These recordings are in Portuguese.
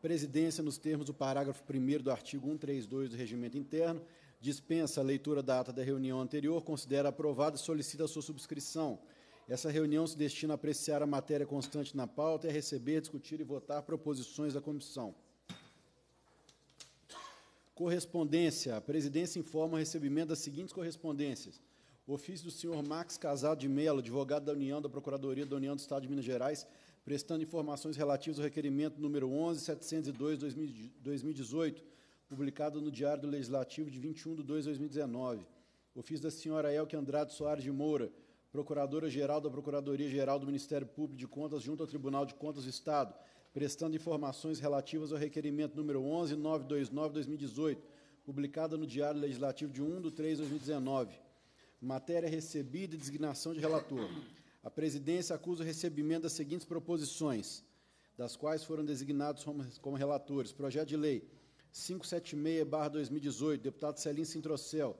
presidência, nos termos do parágrafo 1 do artigo 132 do Regimento Interno, dispensa a leitura da ata da reunião anterior, considera aprovada e solicita a sua subscrição. Essa reunião se destina a apreciar a matéria constante na pauta e a receber, discutir e votar proposições da comissão. Correspondência. A presidência informa o recebimento das seguintes correspondências. Ofício do senhor Max Casado de Mello, advogado da União da Procuradoria da União do Estado de Minas Gerais, prestando informações relativas ao requerimento número 11.702/2018, publicado no Diário do Legislativo de 21 de 2 de 2019. Ofício da senhora Elke Andrade Soares de Moura, Procuradora-Geral da Procuradoria-Geral do Ministério Público de Contas, junto ao Tribunal de Contas do Estado, prestando informações relativas ao requerimento número 11.929/2018, publicada no Diário Legislativo de 1 de 3 de 2019. Matéria recebida e designação de relator. A presidência acusa o recebimento das seguintes proposições, das quais foram designados como relatores: projeto de lei 576/2018, deputado Celinho Sintrocel,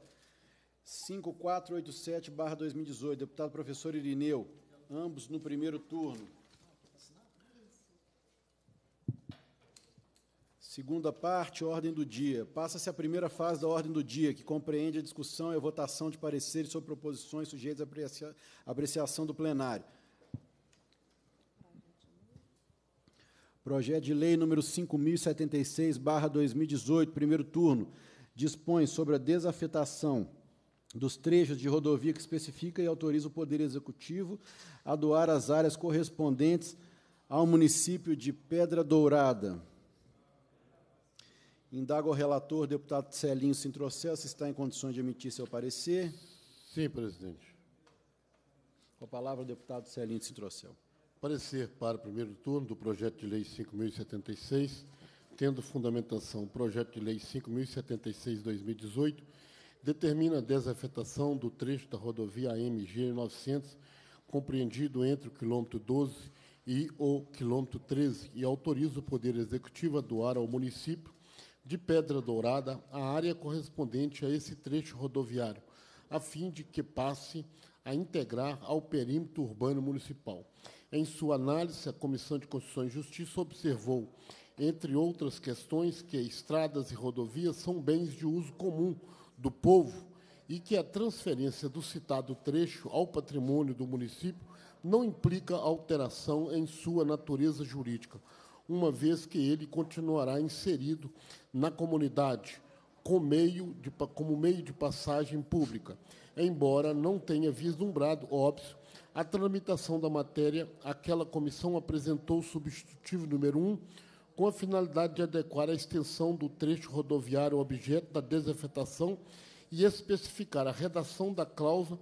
5487/2018, deputado professor Irineu, ambos no primeiro turno. Segunda parte, ordem do dia. Passa-se a primeira fase da ordem do dia, que compreende a discussão e a votação de pareceres sobre proposições sujeitas à apreciação do plenário. Projeto de Lei número 5.076/2018, primeiro turno, dispõe sobre a desafetação dos trechos de rodovia que especifica e autoriza o Poder Executivo a doar as áreas correspondentes ao município de Pedra Dourada, Indaga o relator, deputado Celinho Sintrocel, se está em condições de emitir seu parecer. Sim, presidente. Com a palavra, deputado Celinho Sintrocel. Parecer para o primeiro turno do projeto de lei 5076, tendo fundamentação o projeto de lei 5076-2018, determina a desafetação do trecho da rodovia AMG 900, compreendido entre o quilômetro 12 e o quilômetro 13, e autoriza o Poder Executivo a doar ao município de Pedra Dourada a área correspondente a esse trecho rodoviário, a fim de que passe a integrar ao perímetro urbano municipal. Em sua análise, a Comissão de Constituição e Justiça observou, entre outras questões, que estradas e rodovias são bens de uso comum do povo e que a transferência do citado trecho ao patrimônio do município não implica alteração em sua natureza jurídica, uma vez que ele continuará inserido na comunidade com meio de, como meio de passagem pública, embora não tenha vislumbrado, óbvio, a tramitação da matéria, aquela comissão apresentou o substitutivo número 1 com a finalidade de adequar a extensão do trecho rodoviário objeto da desafetação e especificar a redação da cláusula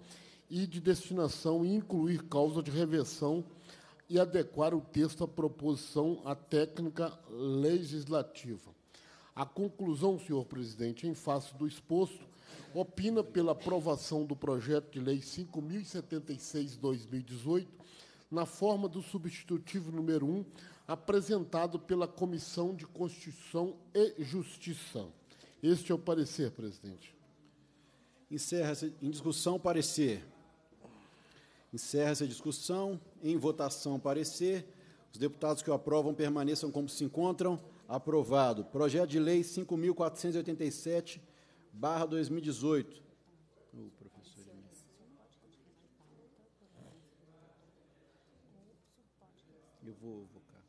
e de destinação e incluir causa de reversão e adequar o texto à proposição à técnica legislativa. A conclusão, senhor presidente, em face do exposto, opina pela aprovação do projeto de lei 5076/2018 na forma do substitutivo número 1 apresentado pela Comissão de Constituição e Justiça. Este é o parecer, presidente. Encerra-se em discussão parecer. Encerra-se a discussão em votação parecer. Os deputados que o aprovam permaneçam como se encontram. Aprovado. Projeto de Lei 5.487, barra 2018. O professor Eu vou vocar.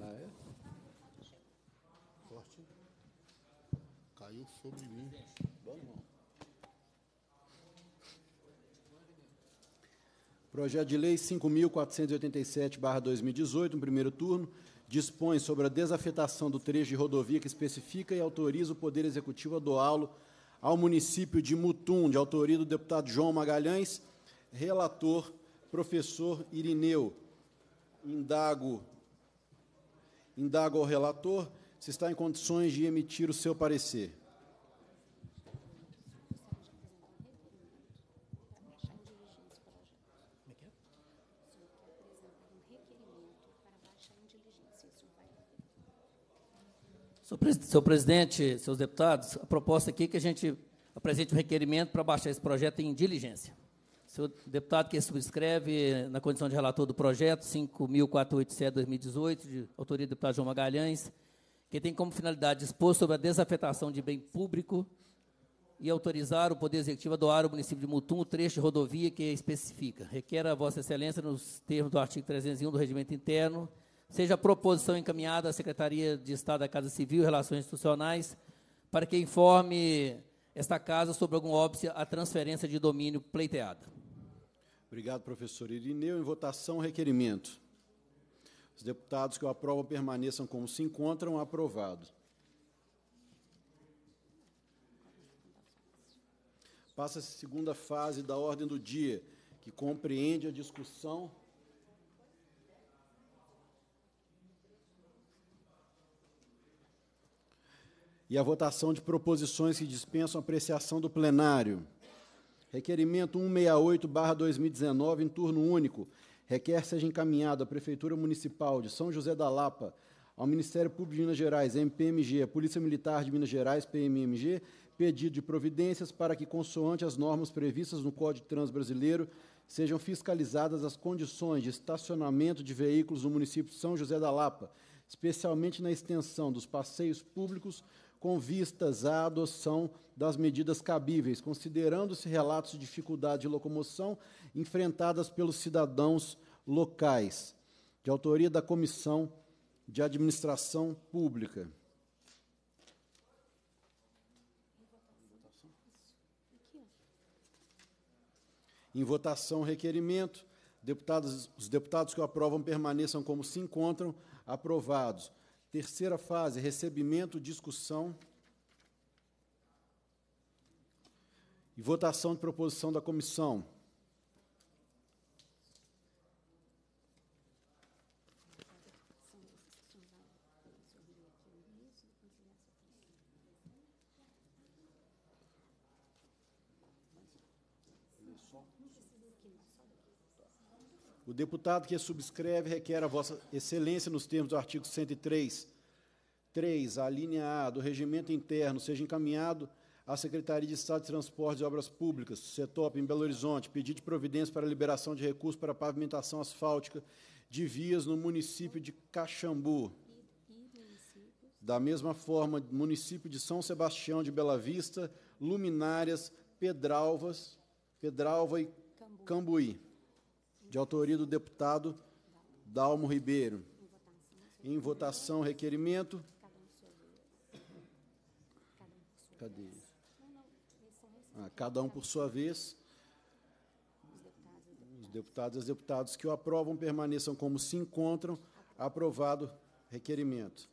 Ah, é? Forte. Caiu sobre mim. Projeto de Lei 5.487-2018, no primeiro turno, dispõe sobre a desafetação do trecho de rodovia que especifica e autoriza o Poder Executivo a doá-lo ao município de Mutum, de autoria do deputado João Magalhães, relator professor Irineu. Indago, indago ao relator se está em condições de emitir o seu parecer. Senhor presidente, seus deputados, a proposta aqui é que a gente apresente o um requerimento para baixar esse projeto em diligência. Senhor deputado que subscreve na condição de relator do projeto 5.487-2018, de autoria do deputado João Magalhães, que tem como finalidade dispor sobre a desafetação de bem público e autorizar o Poder Executivo a doar ao município de Mutum o trecho de rodovia que especifica. Requer a Vossa Excelência, nos termos do artigo 301 do Regimento Interno, seja a proposição encaminhada à Secretaria de Estado da Casa Civil e Relações Institucionais para que informe esta casa sobre algum óbice à transferência de domínio pleiteada. Obrigado, professor Irineu. Em votação, requerimento. Os deputados que o aprovam permaneçam como se encontram, aprovado. Passa-se a segunda fase da ordem do dia, que compreende a discussão e a votação de proposições que dispensam apreciação do plenário. Requerimento 168-2019, em turno único. Requer seja encaminhado à Prefeitura Municipal de São José da Lapa, ao Ministério Público de Minas Gerais, MPMG, à Polícia Militar de Minas Gerais, PMMG, pedido de providências para que, consoante as normas previstas no Código de Trânsito Brasileiro, sejam fiscalizadas as condições de estacionamento de veículos no município de São José da Lapa, especialmente na extensão dos passeios públicos com vistas à adoção das medidas cabíveis, considerando-se relatos de dificuldade de locomoção enfrentadas pelos cidadãos locais, de autoria da Comissão de Administração Pública. Em votação, requerimento. Deputados, os deputados que o aprovam permaneçam como se encontram. Aprovados. Terceira fase, recebimento, discussão e votação de proposição da comissão. O deputado que subscreve requer a Vossa Excelência, nos termos do artigo 103, 3, a linha A do Regimento Interno, seja encaminhado à Secretaria de Estado de Transportes e Obras Públicas, CETOP, em Belo Horizonte, pedido de providência para a liberação de recursos para a pavimentação asfáltica de vias no município de Caxambu. Da mesma forma, município de São Sebastião de Bela Vista, Luminárias, Pedralvas, Pedralva e Cambuí de autoria do deputado Dalmo Ribeiro. Em votação, requerimento. Cadê? Ah, cada um por sua vez. Os deputados e as deputadas que o aprovam permaneçam como se encontram. Aprovado requerimento.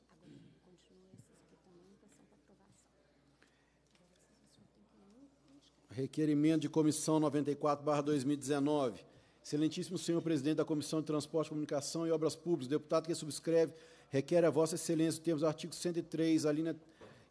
Requerimento de comissão 94/2019 Excelentíssimo senhor presidente da Comissão de Transporte, Comunicação e Obras Públicas, deputado que subscreve, requer a vossa excelência, termos do artigo 103, alínea,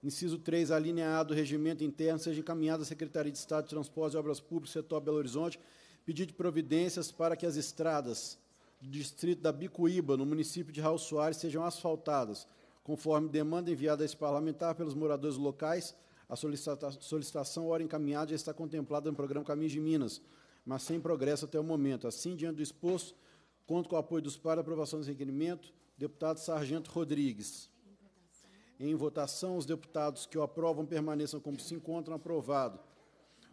inciso 3, alineado do regimento interno, seja encaminhada à Secretaria de Estado de Transportes e Obras Públicas, setor Belo Horizonte, pedido de providências para que as estradas do distrito da Bicuíba, no município de Raul Soares, sejam asfaltadas, conforme demanda enviada a esse parlamentar pelos moradores locais, a solicitação, hora encaminhada, já está contemplada no programa Caminhos de Minas, mas sem progresso até o momento. Assim, diante do exposto, conto com o apoio dos pares, aprovação do requerimento, deputado Sargento Rodrigues. Em votação, os deputados que o aprovam permaneçam como se encontram, aprovado.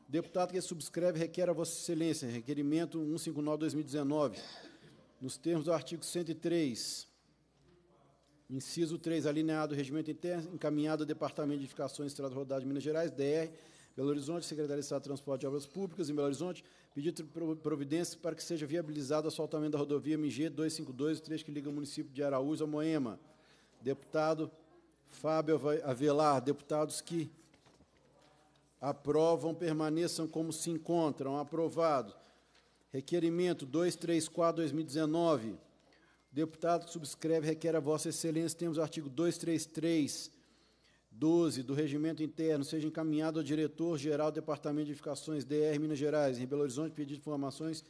O deputado que subscreve requer a Vossa Excelência requerimento 159-2019, nos termos do artigo 103, inciso 3, alineado do regimento interno, encaminhado ao Departamento de Edificações e Estrada Rodada de Minas Gerais, DR, Belo Horizonte, Secretaria de Estado de Transporte e Obras Públicas, em Belo Horizonte, pedido de providência para que seja viabilizado o assaltamento da rodovia MG 252, o que liga o município de Araújo a Moema. Deputado Fábio Avelar, deputados que aprovam permaneçam como se encontram. Aprovado. Requerimento 234-2019. Deputado que subscreve requer a Vossa Excelência, temos o artigo 233 12 do Regimento Interno seja encaminhado ao diretor-geral do Departamento de Edificações, DR Minas Gerais, em Belo Horizonte, pedindo informações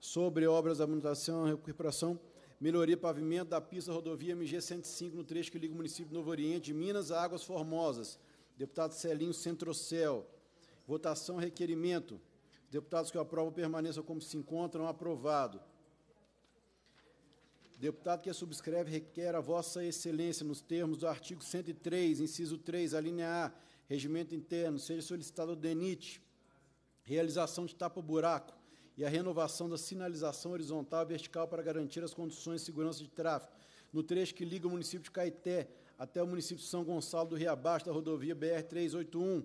sobre obras da manutenção, recuperação, melhoria e pavimento da pista rodovia MG 105, no trecho que liga o município de Novo Oriente Minas a Águas Formosas. Deputado Celinho Centrocel. Votação requerimento. Deputados que aprovam permaneçam como se encontram. Aprovado. Deputado que subscreve requer a Vossa Excelência, nos termos do artigo 103, inciso 3, alínea A, regimento interno, seja solicitado o DENIT realização de tapa-buraco e a renovação da sinalização horizontal e vertical para garantir as condições de segurança de tráfego no trecho que liga o município de Caeté até o município de São Gonçalo do Rio Abaixo da rodovia BR-381.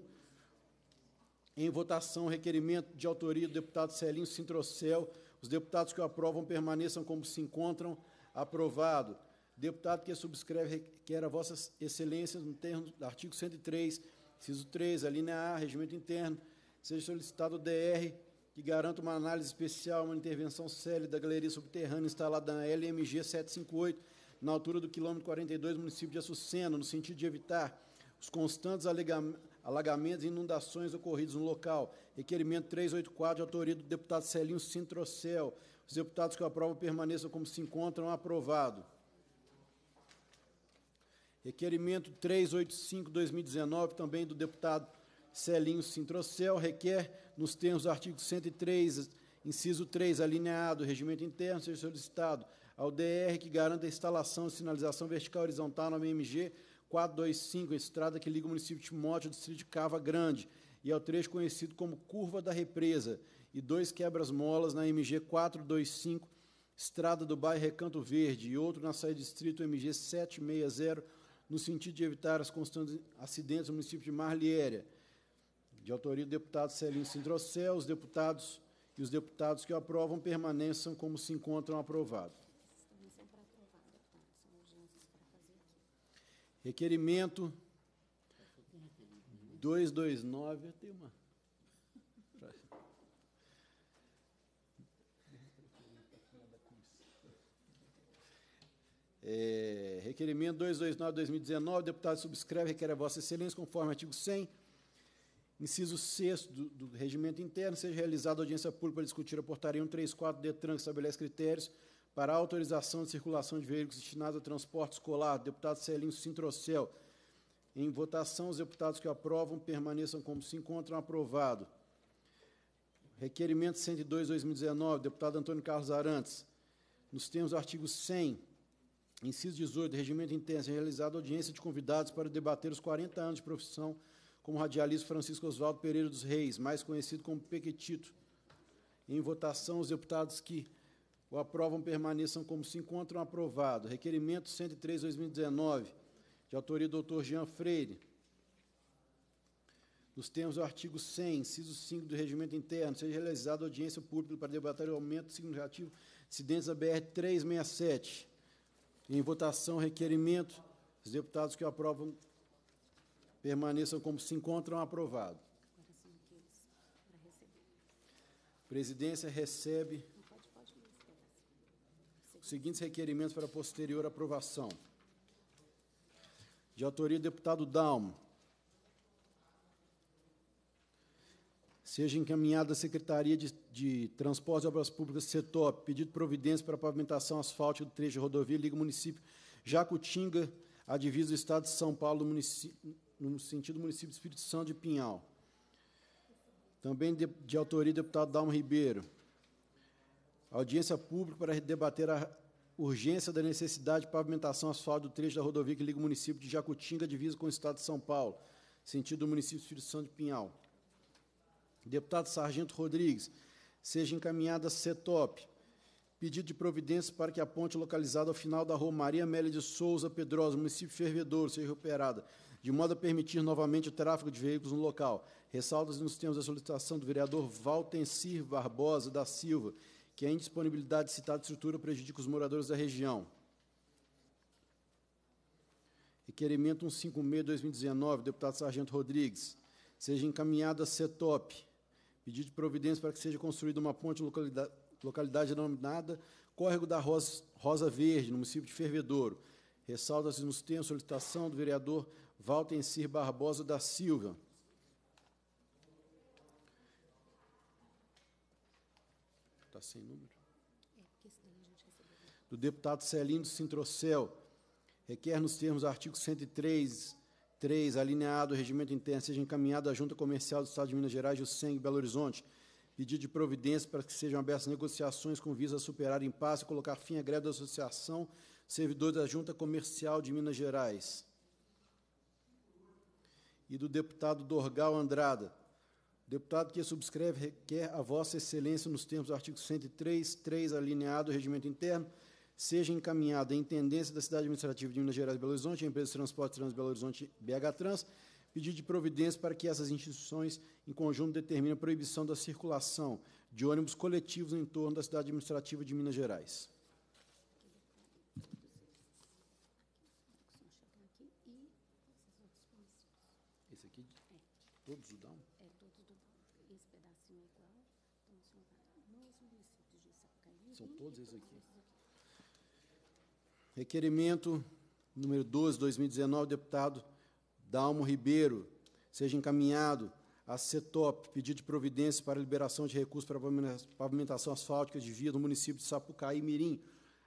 Em votação, requerimento de autoria do deputado Celinho Sintrocel. Os deputados que o aprovam permaneçam como se encontram Aprovado. Deputado que subscreve requer a vossas excelências no termo do artigo 103, inciso 3, a linha A, regimento interno, seja solicitado o DR que garanta uma análise especial, uma intervenção séria da galeria subterrânea instalada na LMG 758, na altura do quilômetro 42, município de Açucena, no sentido de evitar os constantes alagamentos e inundações ocorridos no local. Requerimento 384, de autoria do deputado Celinho Sintrocel, os deputados que aprovam permaneçam como se encontram aprovado. Requerimento 385-2019, também do deputado Celinho Sintrocel, requer, nos termos do artigo 103, inciso 3, alineado, regimento interno, seja solicitado ao DR que garanta a instalação e sinalização vertical horizontal na MMG 425, estrada que liga o município de Timóteo ao distrito de Cava Grande, e ao trecho conhecido como Curva da Represa, e dois quebras-molas na MG 425, estrada do bairro Recanto Verde, e outro na saída do distrito MG 760, no sentido de evitar as constantes acidentes no município de Marliéria. De autoria do deputado Celinho Sindrocel, os deputados e os deputados que o aprovam permaneçam como se encontram aprovado. Requerimento 229, tem uma É, requerimento 229-2019, deputado subscreve, requer a Vossa Excelência, conforme artigo 100, inciso 6 do, do, regimento interno, seja realizada audiência pública para discutir a portaria 134 DETRAN, que estabelece critérios para autorização de circulação de veículos destinados a transporte escolar. Deputado Celinho Sintrocel. Em votação, os deputados que aprovam permaneçam como se encontram. Aprovado. Requerimento 102-2019, deputado Antônio Carlos Arantes. Nos termos do artigo 100 Inciso 18, regimento intenso, é realizada audiência de convidados para debater os 40 anos de profissão como radialista Francisco Oswaldo Pereira dos Reis, mais conhecido como Pequetito. Em votação, os deputados que o aprovam permaneçam como se encontram aprovado. Requerimento 103/2019, de autoria do Dr. Jean Freire. Nos termos do artigo 100, inciso 5 do Regimento Interno, seja realizada audiência pública para debater o aumento significativo de incidentes da BR 367. Em votação, requerimento. Os deputados que aprovam permaneçam como se encontram aprovado. Presidência recebe os seguintes requerimentos para posterior aprovação. De autoria do deputado Dalmo seja encaminhado à Secretaria de, de Transportes e Obras Públicas, CETOP, pedido providência para a pavimentação asfáltica do trecho de rodovia liga o município Jacutinga, à divisa do Estado de São Paulo, no, sentido do município de Espírito Santo de Pinhal. Também de, de autoria do deputado Dalmo Ribeiro. Audiência pública para debater a urgência da necessidade de pavimentação asfáltica do trecho da rodovia que liga o município de Jacutinga, à divisa com o Estado de São Paulo, sentido do município de Espírito Santo de Pinhal. Deputado Sargento Rodrigues, seja encaminhada a CETOP. Pedido de providência para que a ponte localizada ao final da rua Maria Amélia de Souza Pedrosa, município Fervedouro, seja operada, de modo a permitir novamente o tráfego de veículos no local. Ressaltas nos termos da solicitação do vereador Valtencir Barbosa da Silva, que a indisponibilidade de citada estrutura prejudica os moradores da região. Requerimento 156-2019, deputado Sargento Rodrigues. Seja encaminhada a CETOP, pedido de providência para que seja construída uma ponte localidade, localidade denominada Córrego da Rosa, Rosa Verde, no município de Fervedouro. Ressalta-se nos termos solicitação do vereador Valtencir Barbosa da Silva. Está sem número? Do deputado Celindo Sintrocel. Requer, nos termos do artigo 103, 3. Alineado o regimento interno, seja encaminhado à Junta Comercial do Estado de Minas Gerais e o SENG Belo Horizonte. Pedido de providência para que sejam abertas negociações com visa a superar impasse e colocar fim à greve da Associação servidores da Junta Comercial de Minas Gerais. E do deputado Dorgal Andrada. Deputado que subscreve requer a Vossa Excelência, nos termos do artigo 103, 3, alineado ao regimento interno, seja encaminhado à Intendência da Cidade Administrativa de Minas Gerais Belo Horizonte, a Empresa de Transporte Trans Belo Horizonte BH Trans, pedido de providência para que essas instituições, em conjunto, determinem a proibição da circulação de ônibus coletivos em torno da Cidade Administrativa de Minas Gerais. Esse aqui? É. Todos o dão? É, todos Esse pedacinho é igual. Então, nos municípios de Sapucaí. São todos esses aqui? Requerimento número 12, 2019, deputado Dalmo Ribeiro, seja encaminhado a CETOP, pedido de providência para liberação de recursos para pavimentação asfáltica de via do município de Sapucaí Mirim,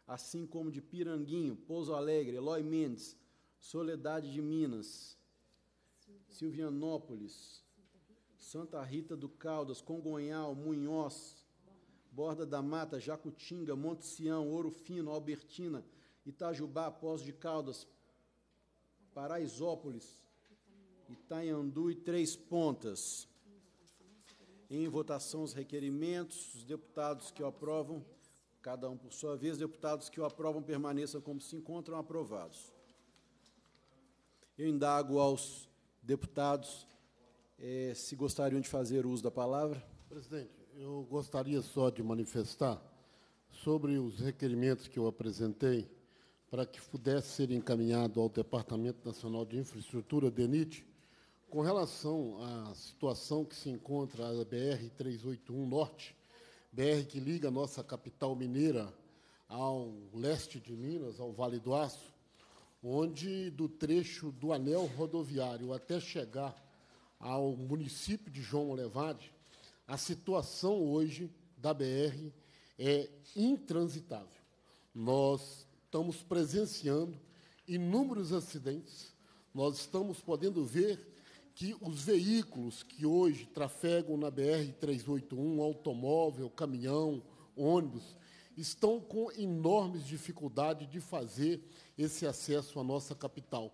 assim como de Piranguinho, Pouso Alegre, Eloy Mendes, Soledade de Minas, Silvianópolis, Santa Rita do Caldas, Congonhal, Munhoz, Borda da Mata, Jacutinga, Monte Sião, Ouro Fino, Albertina, Itajubá, Poço de Caldas, Paraisópolis, Itanhandu e Três Pontas. Em votação os requerimentos, os deputados que o aprovam, cada um por sua vez, deputados que o aprovam permaneçam como se encontram aprovados. Eu indago aos deputados eh, se gostariam de fazer uso da palavra. Presidente, eu gostaria só de manifestar sobre os requerimentos que eu apresentei para que pudesse ser encaminhado ao Departamento Nacional de Infraestrutura, DENIT, com relação à situação que se encontra a BR-381 Norte, BR que liga a nossa capital mineira ao leste de Minas, ao Vale do Aço, onde do trecho do anel rodoviário até chegar ao município de João Levade, a situação hoje da BR é intransitável. Nós estamos presenciando inúmeros acidentes, nós estamos podendo ver que os veículos que hoje trafegam na BR-381, automóvel, caminhão, ônibus, estão com enormes dificuldades de fazer esse acesso à nossa capital.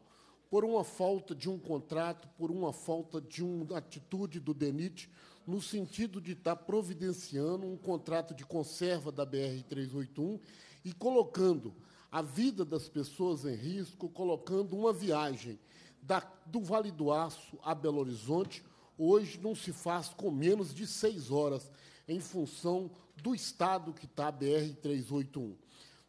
Por uma falta de um contrato, por uma falta de uma atitude do DENIT, no sentido de estar providenciando um contrato de conserva da BR-381 e colocando a vida das pessoas em risco, colocando uma viagem da, do Vale do Aço a Belo Horizonte, hoje não se faz com menos de seis horas, em função do estado que está a BR-381.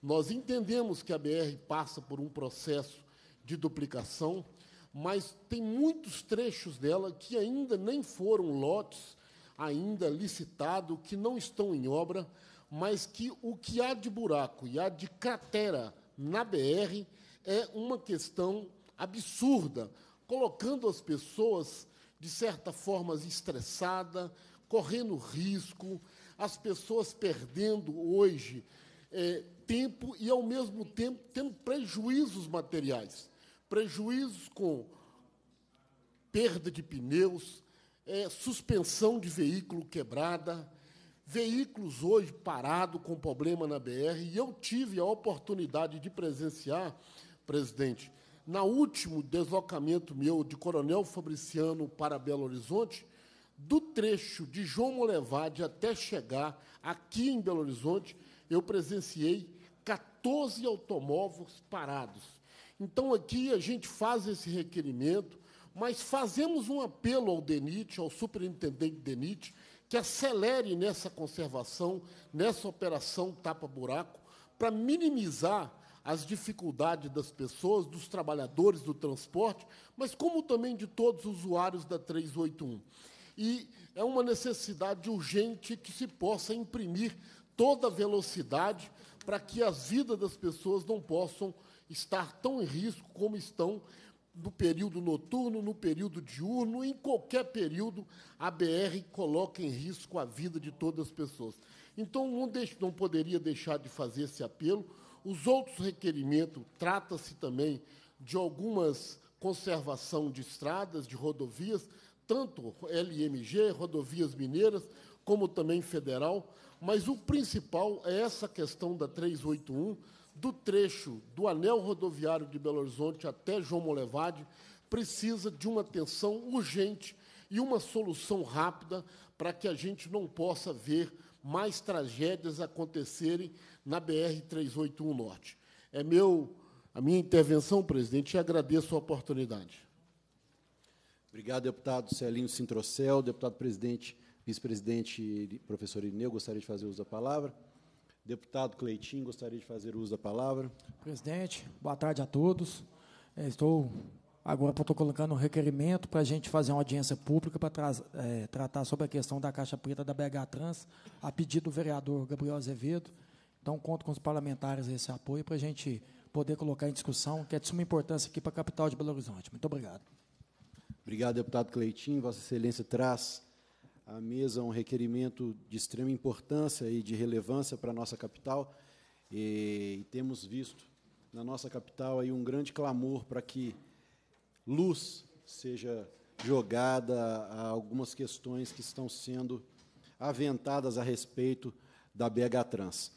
Nós entendemos que a BR passa por um processo de duplicação, mas tem muitos trechos dela que ainda nem foram lotes ainda licitados, que não estão em obra, mas que o que há de buraco e há de cratera na BR é uma questão absurda, colocando as pessoas, de certa forma, estressadas, correndo risco, as pessoas perdendo hoje é, tempo e, ao mesmo tempo, tendo prejuízos materiais prejuízos com perda de pneus, é, suspensão de veículo quebrada, veículos hoje parados com problema na BR, e eu tive a oportunidade de presenciar, presidente, na último deslocamento meu de Coronel Fabriciano para Belo Horizonte, do trecho de João Molevade até chegar aqui em Belo Horizonte, eu presenciei 14 automóveis parados. Então, aqui a gente faz esse requerimento, mas fazemos um apelo ao DENIT, ao superintendente DENIT, que acelere nessa conservação, nessa operação tapa-buraco, para minimizar as dificuldades das pessoas, dos trabalhadores do transporte, mas como também de todos os usuários da 381. E é uma necessidade urgente que se possa imprimir toda a velocidade para que as vidas das pessoas não possam estar tão em risco como estão, no período noturno, no período diurno, em qualquer período, a BR coloca em risco a vida de todas as pessoas. Então, não, não poderia deixar de fazer esse apelo. Os outros requerimentos, trata-se também de algumas conservação de estradas, de rodovias, tanto LMG, rodovias mineiras, como também federal, mas o principal é essa questão da 381, do trecho do anel rodoviário de Belo Horizonte até João Molevade precisa de uma atenção urgente e uma solução rápida para que a gente não possa ver mais tragédias acontecerem na BR 381 Norte. É meu a minha intervenção, presidente, e agradeço a oportunidade. Obrigado, deputado Celinho Sintrocel, deputado presidente, vice-presidente, professor Ineu, gostaria de fazer uso da palavra. Deputado Cleitinho, gostaria de fazer uso da palavra. Presidente, boa tarde a todos. É, estou agora protocolando um requerimento para a gente fazer uma audiência pública para tra é, tratar sobre a questão da Caixa Preta da BH Trans, a pedido do vereador Gabriel Azevedo. Então, conto com os parlamentares esse apoio para a gente poder colocar em discussão, que é de suma importância aqui para a capital de Belo Horizonte. Muito obrigado. Obrigado, deputado Cleitinho. Vossa Excelência traz à mesa é um requerimento de extrema importância e de relevância para a nossa capital, e, e temos visto na nossa capital aí um grande clamor para que luz seja jogada a algumas questões que estão sendo aventadas a respeito da BH Trans.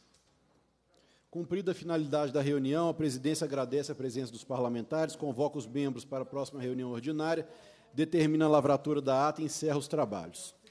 Cumprida a finalidade da reunião, a presidência agradece a presença dos parlamentares, convoca os membros para a próxima reunião ordinária, determina a lavratura da ata e encerra os trabalhos.